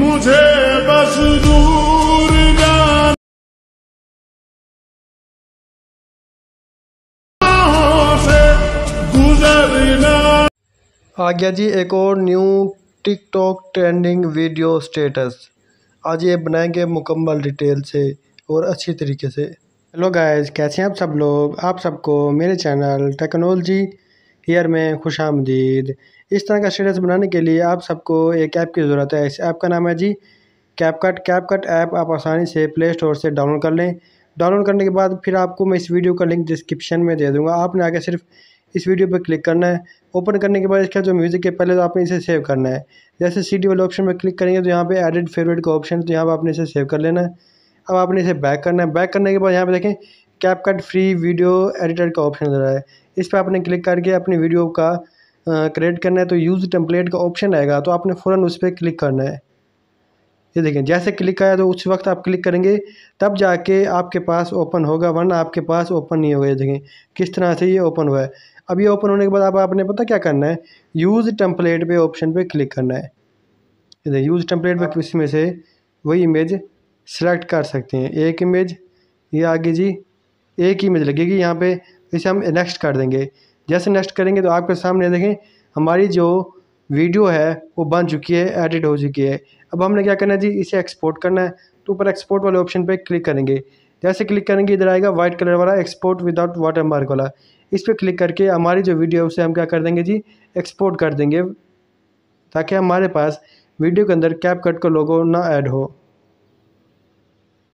मुझे बस दूर आ गया जी एक और new TikTok trending video status आज ये बनाएंगे मुकम्मल डिटेल से और अच्छी तरीके से हेलो गाइस कैसे हैं आप सब लोग आप सबको मेरे चैनल टेक्नोलॉजी हेयर में खुश आमदीद इस तरह का स्टेटस बनाने के लिए आप सबको एक ऐप की ज़रूरत है इस ऐप का नाम है जी कैपकट कैपकट ऐप आप आसानी से प्ले स्टोर से डाउनलोड कर लें डाउनलोड करने के बाद फिर आपको मैं इस वीडियो का लिंक डिस्क्रिप्शन में दे दूँगा आपने आगे सिर्फ इस वीडियो पर क्लिक करना है ओपन करने के बाद इसका जो म्यूज़िक है पहले तो आपने इसे सेव करना है जैसे सी डी वाले ऑप्शन पर क्लिक करेंगे तो यहाँ पे एडिट फेवरेट का ऑप्शन तो यहाँ पर आपने इसे सेव कर लेना है अब आपने इसे बैक करना है बैक करने के बाद यहाँ पे देखें कैपकट फ्री वीडियो एडिटर का ऑप्शन दे रहा है इस पर आपने क्लिक करके अपनी वीडियो का क्रिएट करना है तो यूज़ टेम्पलेट का ऑप्शन आएगा तो आपने फ़ौरन उस पर क्लिक करना है ये देखें जैसे क्लिक किया तो उस वक्त आप क्लिक करेंगे तब जाके आपके पास ओपन होगा वरना आपके पास ओपन नहीं होगा ये देखें किस तरह से ये ओपन हुआ है अब ये ओपन होने के बाद आप आपने पता क्या करना है यूज़ टेम्पलेट पे ऑप्शन पे क्लिक करना है ये यूज़ टेम्पलेट पर किसी में से वही इमेज सेलेक्ट कर सकते हैं एक इमेज ये आगे जी एक ही इमेज लगेगी यहाँ पर इसे हम नेक्स्ट कर देंगे जैसे नेक्स्ट करेंगे तो आपके सामने देखें हमारी जो वीडियो है वो बन चुकी है एडिट हो चुकी है अब हमने क्या करना है जी इसे एक्सपोर्ट करना है तो ऊपर एक्सपोर्ट वाले ऑप्शन पर क्लिक करेंगे जैसे क्लिक करेंगे इधर आएगा वाइट कलर वाला एक्सपोर्ट विदाउट वाटर मार्क वाला इस पर क्लिक करके हमारी जो वीडियो है उसे हम क्या कर देंगे जी एक्सपोर्ट कर देंगे ताकि हमारे पास वीडियो के अंदर कैप कट का लोगो ना ऐड हो